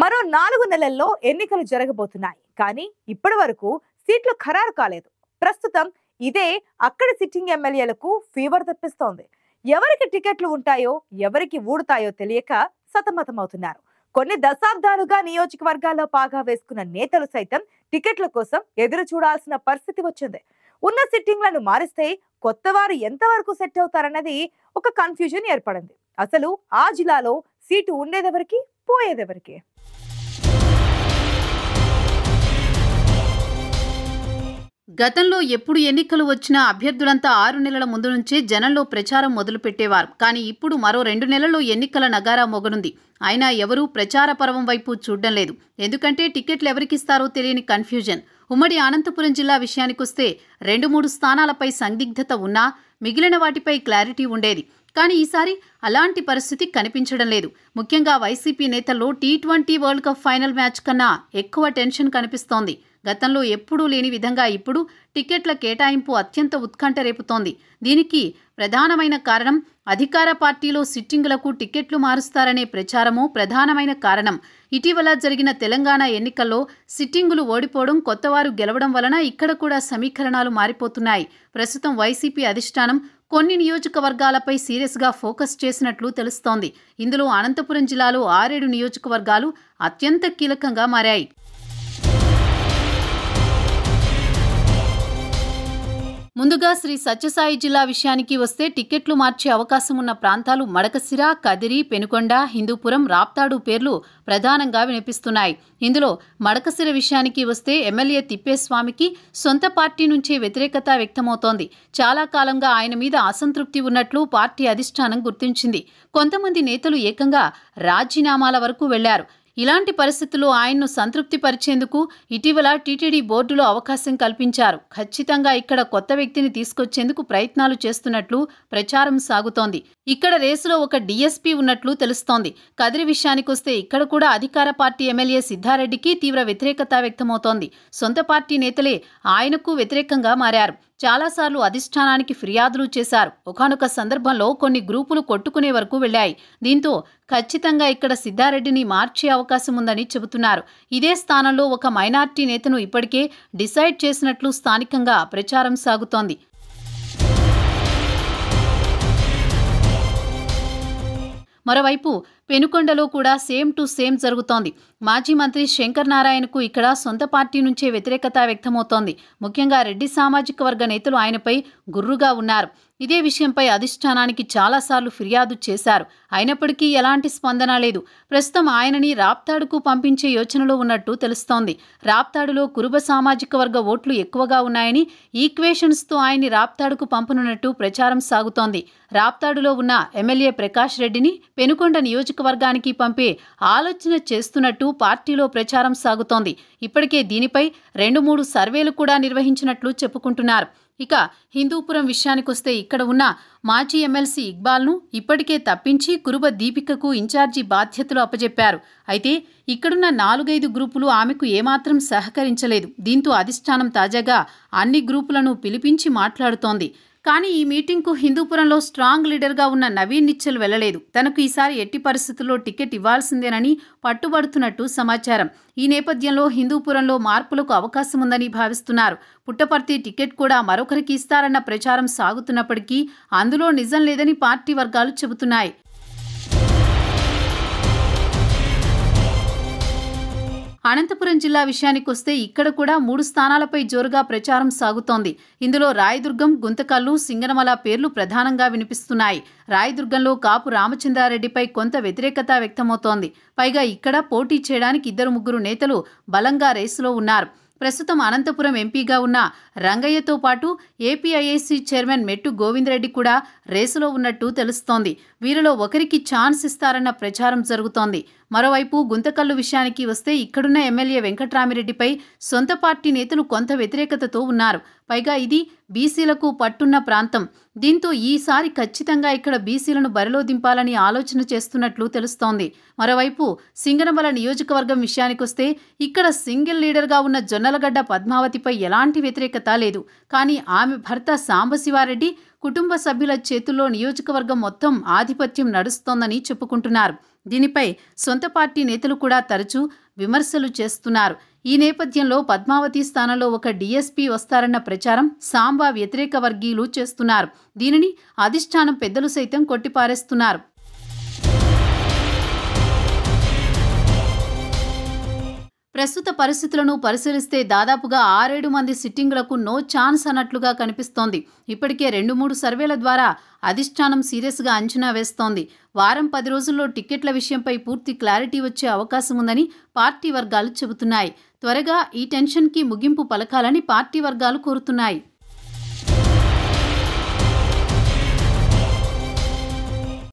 మరో నాలుగు నెలల్లో ఎన్నికలు జరగబోతున్నాయి కానీ ఇప్పటి వరకు సీట్లు ఖరారు కాలేదు ప్రస్తుతం ఇదే అక్కడి సిట్టింగ్ ఎమ్మెల్యేలకు ఫీవర్ తెప్పిస్తోంది ఎవరికి టికెట్లు ఉంటాయో ఎవరికి ఊడుతాయో తెలియక సతమతమవుతున్నారు కొన్ని దశాబ్దాలుగా నియోజకవర్గాల్లో పాగా వేసుకున్న నేతలు సైతం టికెట్ల కోసం ఎదురు చూడాల్సిన పరిస్థితి వచ్చింది ఉన్న సిట్టింగ్లను మారిస్తే కొత్త వారు ఎంతవరకు సెట్ అవుతారన్నది ఒక కన్ఫ్యూజన్ ఏర్పడింది అసలు ఆ జిల్లాలో సీటు ఉండేదెవరికి పోయేదెవరికి గతంలో ఎప్పుడు ఎన్నికలు వచ్చినా అభ్యర్థులంతా ఆరు నెలల ముందు నుంచే జనంలో ప్రచారం మొదలుపెట్టేవారు కానీ ఇప్పుడు మరో రెండు నెలల్లో ఎన్నికల నగారా మొగనుంది అయినా ఎవరూ ప్రచార పర్వం వైపు చూడడం లేదు ఎందుకంటే టికెట్లు ఎవరికిస్తారో తెలియని కన్ఫ్యూజన్ ఉమ్మడి అనంతపురం జిల్లా విషయానికొస్తే రెండు మూడు స్థానాలపై సందిగ్ధత ఉన్నా మిగిలిన వాటిపై క్లారిటీ ఉండేది కానీ ఈసారి అలాంటి పరిస్థితి కనిపించడం లేదు ముఖ్యంగా వైసీపీ నేతల్లో T twenty world cup final match కన్నా ఎక్కువ టెన్షన్ కనిపిస్తోంది గతంలో ఎప్పుడూ లేని విధంగా ఇప్పుడు టికెట్ల కేటాయింపు అత్యంత ఉత్కంఠ రేపుతోంది దీనికి ప్రధానమైన కారణం అధికార పార్టీలో సిట్టింగులకు టికెట్లు మారుస్తారనే ప్రచారము ప్రధానమైన కారణం ఇటీవల జరిగిన తెలంగాణ ఎన్నికల్లో సిట్టింగులు ఓడిపోవడం కొత్తవారు గెలవడం వలన ఇక్కడ కూడా సమీకరణాలు మారిపోతున్నాయి ప్రస్తుతం వైసీపీ అధిష్టానం కొన్ని నియోజకవర్గాలపై సీరియస్గా ఫోకస్ చేసినట్లు తెలుస్తోంది ఇందులో అనంతపురం జిల్లాలో ఆరేడు నియోజకవర్గాలు అత్యంత కీలకంగా మారాయి ముందుగా శ్రీ సత్యసాయి జిల్లా విషయానికి వస్తే టిక్కెట్లు మార్చే అవకాశం ఉన్న ప్రాంతాలు మడకసిర కదిరి పెనుకొండ హిందూపురం రాప్తాడు పేర్లు ప్రధానంగా వినిపిస్తున్నాయి ఇందులో మడకసిర విషయానికి వస్తే ఎమ్మెల్యే తిప్పేస్వామికి సొంత పార్టీ నుంచే వ్యతిరేకత వ్యక్తమవుతోంది చాలా కాలంగా ఆయన మీద అసంతృప్తి ఉన్నట్లు పార్టీ అధిష్టానం గుర్తించింది కొంతమంది నేతలు ఏకంగా రాజీనామాల వరకు వెళ్లారు ఇలాంటి పరిస్థితులు ఆయన్ను సంతృప్తిపరిచేందుకు ఇటీవల టీటీడీ బోర్డులో అవకాశం కల్పించారు ఖచ్చితంగా ఇక్కడ కొత్త వ్యక్తిని తీసుకొచ్చేందుకు ప్రయత్నాలు చేస్తున్నట్లు ప్రచారం సాగుతోంది ఇక్కడ రేసులో ఒక డీఎస్పీ ఉన్నట్లు తెలుస్తోంది కదిరి విషయానికొస్తే ఇక్కడ కూడా అధికార పార్టీ ఎమ్మెల్యే సిద్ధారెడ్డికి తీవ్ర వ్యతిరేకత వ్యక్తమవుతోంది సొంత పార్టీ నేతలే ఆయనకు వ్యతిరేకంగా మారారు చాలాసార్లు అధిష్టానానికి ఫిర్యాదులు చేశారు ఒకనొక సందర్భంలో కొన్ని గ్రూపులు కొట్టుకునే వరకు వెళ్లాయి దీంతో ఖచ్చితంగా ఇక్కడ సిద్ధారెడ్డిని మార్చే అవకాశం ఉందని చెబుతున్నారు ఇదే స్థానంలో ఒక మైనార్టీ నేతను ఇప్పటికే డిసైడ్ చేసినట్లు స్థానికంగా ప్రచారం సాగుతోంది మరోవైపు పెనుకొండలో కూడా సేమ్ టు సేమ్ జరుగుతోంది మాజీ మంత్రి శంకర్ నారాయణకు ఇక్కడ సొంత పార్టీ నుంచే వ్యతిరేకత వ్యక్తమవుతోంది ముఖ్యంగా రెడ్డి సామాజిక వర్గ నేతలు ఆయనపై గుర్రుగా ఉన్నారు ఇదే విషయంపై అధిష్టానానికి చాలాసార్లు ఫిర్యాదు చేశారు అయినప్పటికీ ఎలాంటి స్పందన లేదు ప్రస్తుతం ఆయనని రాప్తాడుకు పంపించే యోచనలో ఉన్నట్టు తెలుస్తోంది రాప్తాడులో కురుబ సామాజిక వర్గ ఓట్లు ఎక్కువగా ఉన్నాయని ఈక్వేషన్స్తో ఆయన్ని రాప్తాడుకు పంపనున్నట్టు ప్రచారం సాగుతోంది రాప్తాడులో ఉన్న ఎమ్మెల్యే ప్రకాష్ రెడ్డిని పెనుకొండ నియోజక నియోజకవర్గానికి పంపే ఆలోచన చేస్తున్నట్టు పార్టీలో ప్రచారం సాగుతోంది ఇప్పటికే దీనిపై రెండు మూడు సర్వేలు కూడా నిర్వహించినట్లు చెప్పుకుంటున్నారు ఇక హిందూపురం విషయానికొస్తే ఇక్కడ ఉన్న మాజీ ఎమ్మెల్సీ ఇక్బాల్ను ఇప్పటికే తప్పించి కురుబ దీపికకు ఇన్ఛార్జి బాధ్యతలు అప్పజెప్పారు అయితే ఇక్కడున్న నాలుగైదు గ్రూపులు ఆమెకు ఏమాత్రం సహకరించలేదు దీంతో అధిష్టానం తాజాగా అన్ని గ్రూపులను పిలిపించి మాట్లాడుతోంది కానీ ఈ మీటింగ్కు హిందూపురంలో స్ట్రాంగ్ లీడర్గా ఉన్న నవీన్ నిచ్చల్ వెళ్లలేదు తనకు ఈసారి ఎట్టి పరిస్థితుల్లో టికెట్ ఇవ్వాల్సిందేనని పట్టుబడుతున్నట్టు సమాచారం ఈ నేపథ్యంలో హిందూపురంలో మార్పులకు అవకాశం ఉందని భావిస్తున్నారు పుట్టపర్తి టికెట్ కూడా మరొకరికి ఇస్తారన్న ప్రచారం సాగుతున్నప్పటికీ అందులో నిజం లేదని పార్టీ వర్గాలు చెబుతున్నాయి అనంతపురం జిల్లా విషయానికొస్తే ఇక్కడ కూడా మూడు స్థానాలపై జోరుగా ప్రచారం సాగుతోంది ఇందులో రాయదుర్గం గుంతకల్లు సింగనమల పేర్లు ప్రధానంగా వినిపిస్తున్నాయి రాయదుర్గంలో కాపు రామచంద్రారెడ్డిపై కొంత వ్యతిరేకత వ్యక్తమవుతోంది పైగా ఇక్కడ పోటీ చేయడానికి ఇద్దరు ముగ్గురు నేతలు బలంగా రేసులో ఉన్నారు ప్రస్తుతం అనంతపురం ఎంపీగా ఉన్న రంగయ్యతో పాటు ఏపీఐఐసి చైర్మన్ మెట్టు గోవిందరెడ్డి కూడా రేసులో ఉన్నట్టు తెలుస్తోంది వీరిలో ఒకరికి ఛాన్స్ ఇస్తారన్న ప్రచారం జరుగుతోంది మరోవైపు గుంతకల్లు విషయానికి వస్తే ఇక్కడున్న ఎమ్మెల్యే వెంకట్రామిరెడ్డిపై సొంత పార్టీ నేతలు కొంత వ్యతిరేకతతో ఉన్నారు పైగా ఇది బీసీలకు పట్టున్న ప్రాంతం దీంతో ఈసారి ఖచ్చితంగా ఇక్కడ బీసీలను బరిలో దింపాలని ఆలోచన చేస్తున్నట్లు తెలుస్తోంది మరోవైపు సింగనమల నియోజకవర్గం విషయానికొస్తే ఇక్కడ సింగిల్ లీడర్గా ఉన్న జొన్నలగడ్డ పద్మావతిపై ఎలాంటి వ్యతిరేకత లేదు కానీ ఆమె భర్త సాంబశివారెడ్డి కుటుంబ సభ్యుల చేతుల్లో నియోజకవర్గం మొత్తం ఆధిపత్యం నడుస్తోందని చెప్పుకుంటున్నారు దీనిపై సొంత పార్టీ నేతలు కూడా తరచూ విమర్శలు చేస్తున్నారు ఈ నేపథ్యంలో పద్మావతి స్థానంలో ఒక డీఎస్పీ వస్తారన్న ప్రచారం సాంబా వ్యతిరేక వర్గీయులు చేస్తున్నారు దీనిని అధిష్టానం పెద్దలు సైతం కొట్టిపారేస్తున్నారు ప్రస్తుత పరిస్థితులను పరిశీలిస్తే దాదాపుగా ఆరేడు మంది సిట్టింగ్లకు నో ఛాన్స్ అన్నట్లుగా కనిపిస్తోంది ఇప్పటికే రెండు మూడు సర్వేల ద్వారా అధిష్టానం సీరియస్గా అంచనా వేస్తోంది వారం పది రోజుల్లో టిక్కెట్ల విషయంపై పూర్తి క్లారిటీ వచ్చే అవకాశం ఉందని పార్టీ వర్గాలు చెబుతున్నాయి త్వరగా ఈ టెన్షన్కి ముగింపు పలకాలని పార్టీ వర్గాలు కోరుతున్నాయి